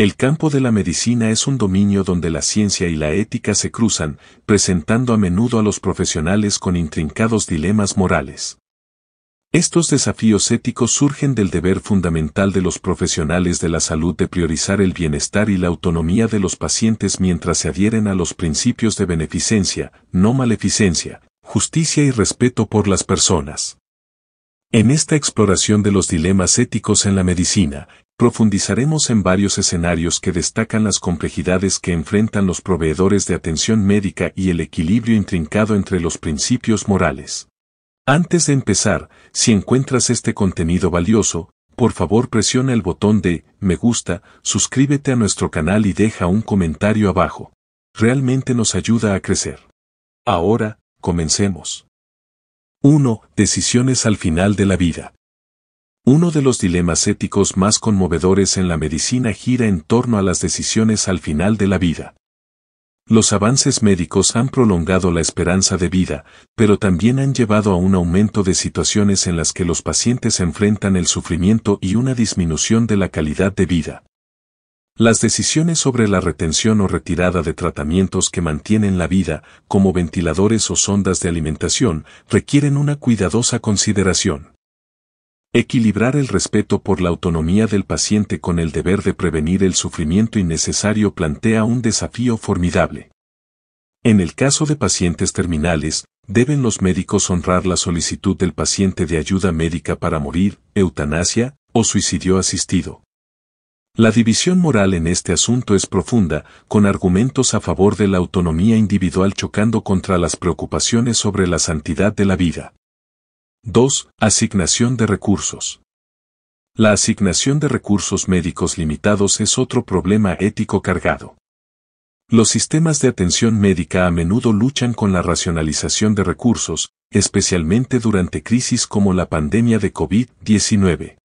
El campo de la medicina es un dominio donde la ciencia y la ética se cruzan, presentando a menudo a los profesionales con intrincados dilemas morales. Estos desafíos éticos surgen del deber fundamental de los profesionales de la salud de priorizar el bienestar y la autonomía de los pacientes mientras se adhieren a los principios de beneficencia, no maleficencia, justicia y respeto por las personas. En esta exploración de los dilemas éticos en la medicina, profundizaremos en varios escenarios que destacan las complejidades que enfrentan los proveedores de atención médica y el equilibrio intrincado entre los principios morales. Antes de empezar, si encuentras este contenido valioso, por favor presiona el botón de me gusta, suscríbete a nuestro canal y deja un comentario abajo. Realmente nos ayuda a crecer. Ahora, comencemos. 1. Decisiones al final de la vida. Uno de los dilemas éticos más conmovedores en la medicina gira en torno a las decisiones al final de la vida. Los avances médicos han prolongado la esperanza de vida, pero también han llevado a un aumento de situaciones en las que los pacientes enfrentan el sufrimiento y una disminución de la calidad de vida. Las decisiones sobre la retención o retirada de tratamientos que mantienen la vida, como ventiladores o sondas de alimentación, requieren una cuidadosa consideración. Equilibrar el respeto por la autonomía del paciente con el deber de prevenir el sufrimiento innecesario plantea un desafío formidable. En el caso de pacientes terminales, deben los médicos honrar la solicitud del paciente de ayuda médica para morir, eutanasia o suicidio asistido. La división moral en este asunto es profunda, con argumentos a favor de la autonomía individual chocando contra las preocupaciones sobre la santidad de la vida. 2. Asignación de recursos. La asignación de recursos médicos limitados es otro problema ético cargado. Los sistemas de atención médica a menudo luchan con la racionalización de recursos, especialmente durante crisis como la pandemia de COVID-19.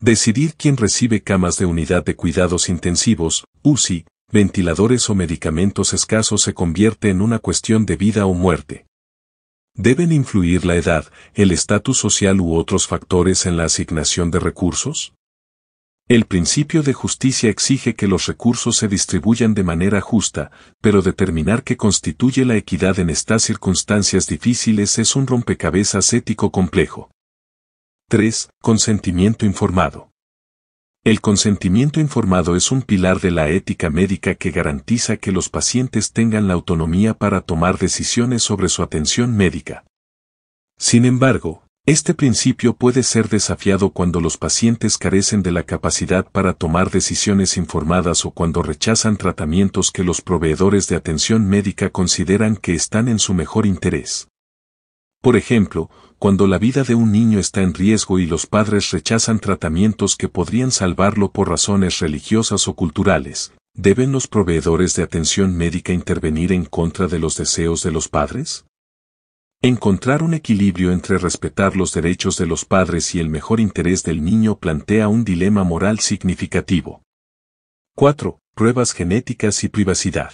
Decidir quién recibe camas de unidad de cuidados intensivos, UCI, ventiladores o medicamentos escasos se convierte en una cuestión de vida o muerte. ¿Deben influir la edad, el estatus social u otros factores en la asignación de recursos? El principio de justicia exige que los recursos se distribuyan de manera justa, pero determinar qué constituye la equidad en estas circunstancias difíciles es un rompecabezas ético complejo. 3. Consentimiento informado. El consentimiento informado es un pilar de la ética médica que garantiza que los pacientes tengan la autonomía para tomar decisiones sobre su atención médica. Sin embargo, este principio puede ser desafiado cuando los pacientes carecen de la capacidad para tomar decisiones informadas o cuando rechazan tratamientos que los proveedores de atención médica consideran que están en su mejor interés. Por ejemplo, cuando la vida de un niño está en riesgo y los padres rechazan tratamientos que podrían salvarlo por razones religiosas o culturales, ¿deben los proveedores de atención médica intervenir en contra de los deseos de los padres? Encontrar un equilibrio entre respetar los derechos de los padres y el mejor interés del niño plantea un dilema moral significativo. 4. Pruebas genéticas y privacidad.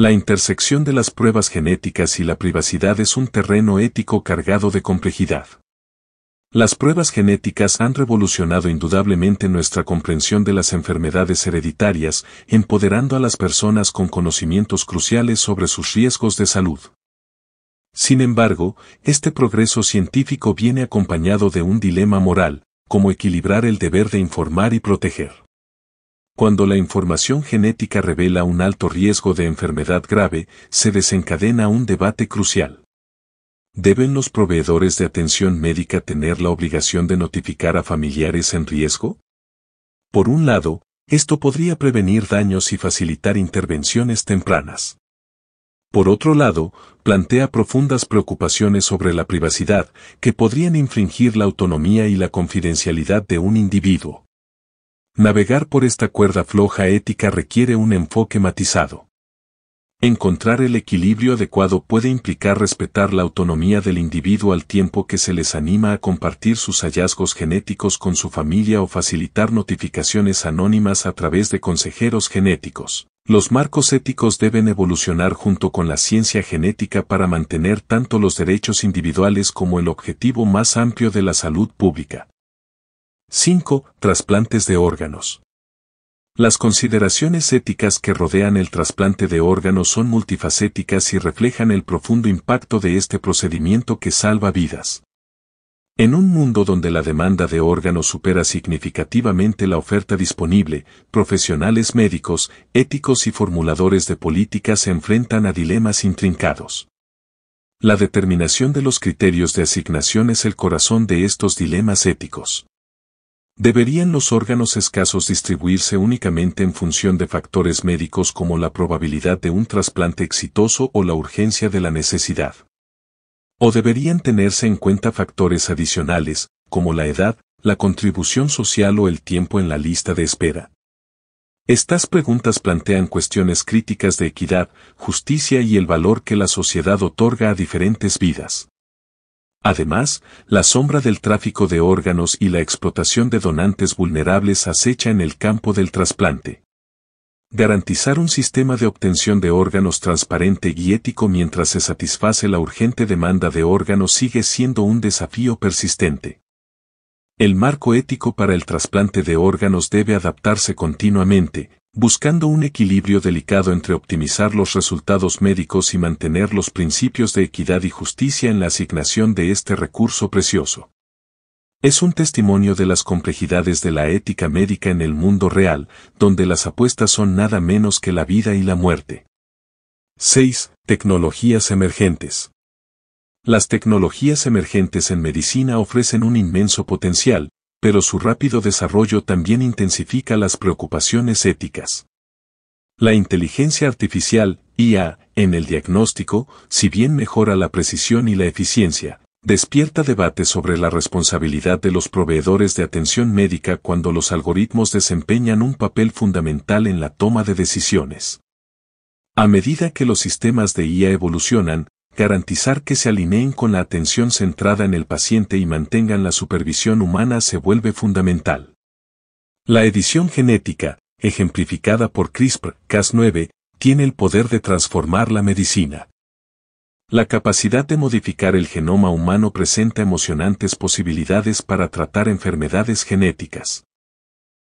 La intersección de las pruebas genéticas y la privacidad es un terreno ético cargado de complejidad. Las pruebas genéticas han revolucionado indudablemente nuestra comprensión de las enfermedades hereditarias, empoderando a las personas con conocimientos cruciales sobre sus riesgos de salud. Sin embargo, este progreso científico viene acompañado de un dilema moral, como equilibrar el deber de informar y proteger. Cuando la información genética revela un alto riesgo de enfermedad grave, se desencadena un debate crucial. ¿Deben los proveedores de atención médica tener la obligación de notificar a familiares en riesgo? Por un lado, esto podría prevenir daños y facilitar intervenciones tempranas. Por otro lado, plantea profundas preocupaciones sobre la privacidad, que podrían infringir la autonomía y la confidencialidad de un individuo. Navegar por esta cuerda floja ética requiere un enfoque matizado. Encontrar el equilibrio adecuado puede implicar respetar la autonomía del individuo al tiempo que se les anima a compartir sus hallazgos genéticos con su familia o facilitar notificaciones anónimas a través de consejeros genéticos. Los marcos éticos deben evolucionar junto con la ciencia genética para mantener tanto los derechos individuales como el objetivo más amplio de la salud pública. 5. Trasplantes de órganos. Las consideraciones éticas que rodean el trasplante de órganos son multifacéticas y reflejan el profundo impacto de este procedimiento que salva vidas. En un mundo donde la demanda de órganos supera significativamente la oferta disponible, profesionales médicos, éticos y formuladores de políticas se enfrentan a dilemas intrincados. La determinación de los criterios de asignación es el corazón de estos dilemas éticos. ¿Deberían los órganos escasos distribuirse únicamente en función de factores médicos como la probabilidad de un trasplante exitoso o la urgencia de la necesidad? ¿O deberían tenerse en cuenta factores adicionales, como la edad, la contribución social o el tiempo en la lista de espera? Estas preguntas plantean cuestiones críticas de equidad, justicia y el valor que la sociedad otorga a diferentes vidas. Además, la sombra del tráfico de órganos y la explotación de donantes vulnerables acecha en el campo del trasplante. Garantizar un sistema de obtención de órganos transparente y ético mientras se satisface la urgente demanda de órganos sigue siendo un desafío persistente. El marco ético para el trasplante de órganos debe adaptarse continuamente, buscando un equilibrio delicado entre optimizar los resultados médicos y mantener los principios de equidad y justicia en la asignación de este recurso precioso. Es un testimonio de las complejidades de la ética médica en el mundo real, donde las apuestas son nada menos que la vida y la muerte. 6. Tecnologías emergentes. Las tecnologías emergentes en medicina ofrecen un inmenso potencial, pero su rápido desarrollo también intensifica las preocupaciones éticas. La inteligencia artificial, IA, en el diagnóstico, si bien mejora la precisión y la eficiencia, despierta debate sobre la responsabilidad de los proveedores de atención médica cuando los algoritmos desempeñan un papel fundamental en la toma de decisiones. A medida que los sistemas de IA evolucionan, garantizar que se alineen con la atención centrada en el paciente y mantengan la supervisión humana se vuelve fundamental. La edición genética, ejemplificada por CRISPR-Cas9, tiene el poder de transformar la medicina. La capacidad de modificar el genoma humano presenta emocionantes posibilidades para tratar enfermedades genéticas.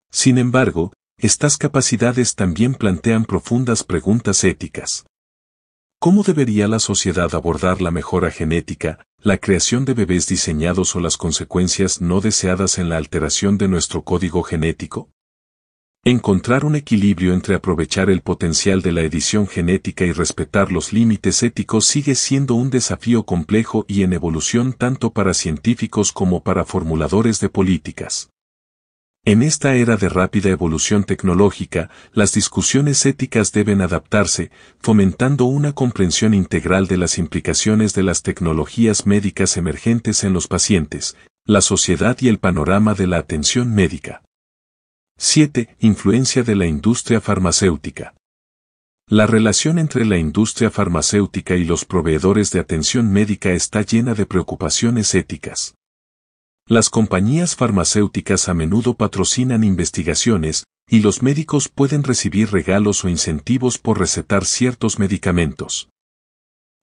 Sin embargo, estas capacidades también plantean profundas preguntas éticas. ¿Cómo debería la sociedad abordar la mejora genética, la creación de bebés diseñados o las consecuencias no deseadas en la alteración de nuestro código genético? Encontrar un equilibrio entre aprovechar el potencial de la edición genética y respetar los límites éticos sigue siendo un desafío complejo y en evolución tanto para científicos como para formuladores de políticas. En esta era de rápida evolución tecnológica, las discusiones éticas deben adaptarse, fomentando una comprensión integral de las implicaciones de las tecnologías médicas emergentes en los pacientes, la sociedad y el panorama de la atención médica. 7. Influencia de la industria farmacéutica. La relación entre la industria farmacéutica y los proveedores de atención médica está llena de preocupaciones éticas. Las compañías farmacéuticas a menudo patrocinan investigaciones, y los médicos pueden recibir regalos o incentivos por recetar ciertos medicamentos.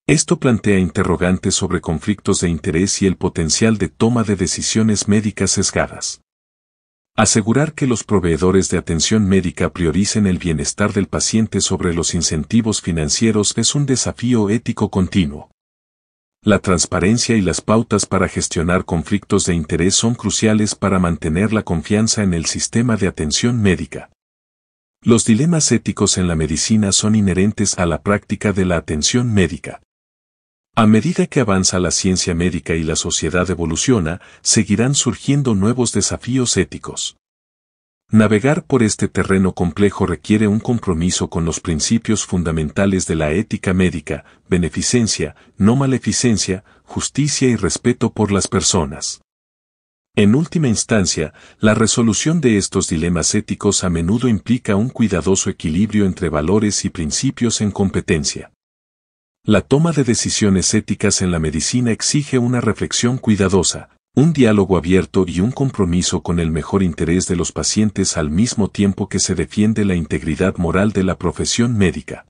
Esto plantea interrogantes sobre conflictos de interés y el potencial de toma de decisiones médicas sesgadas. Asegurar que los proveedores de atención médica prioricen el bienestar del paciente sobre los incentivos financieros es un desafío ético continuo. La transparencia y las pautas para gestionar conflictos de interés son cruciales para mantener la confianza en el sistema de atención médica. Los dilemas éticos en la medicina son inherentes a la práctica de la atención médica. A medida que avanza la ciencia médica y la sociedad evoluciona, seguirán surgiendo nuevos desafíos éticos. Navegar por este terreno complejo requiere un compromiso con los principios fundamentales de la ética médica, beneficencia, no maleficencia, justicia y respeto por las personas. En última instancia, la resolución de estos dilemas éticos a menudo implica un cuidadoso equilibrio entre valores y principios en competencia. La toma de decisiones éticas en la medicina exige una reflexión cuidadosa, un diálogo abierto y un compromiso con el mejor interés de los pacientes al mismo tiempo que se defiende la integridad moral de la profesión médica.